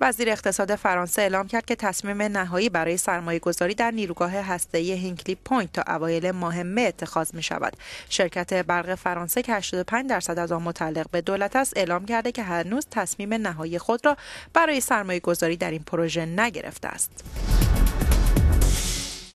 وزیر اقتصاد فرانسه اعلام کرد که تصمیم نهایی برای سرمایه گذاری در نیروگاه هسته‌ای هینکلی پوینت تا اوایل ماه مه اتخاذ می شود. شرکت برق فرانسه که 85 درصد از آن متعلق به دولت است اعلام کرده که هنوز تصمیم نهایی خود را برای سرمایه گذاری در این پروژه نگرفته است.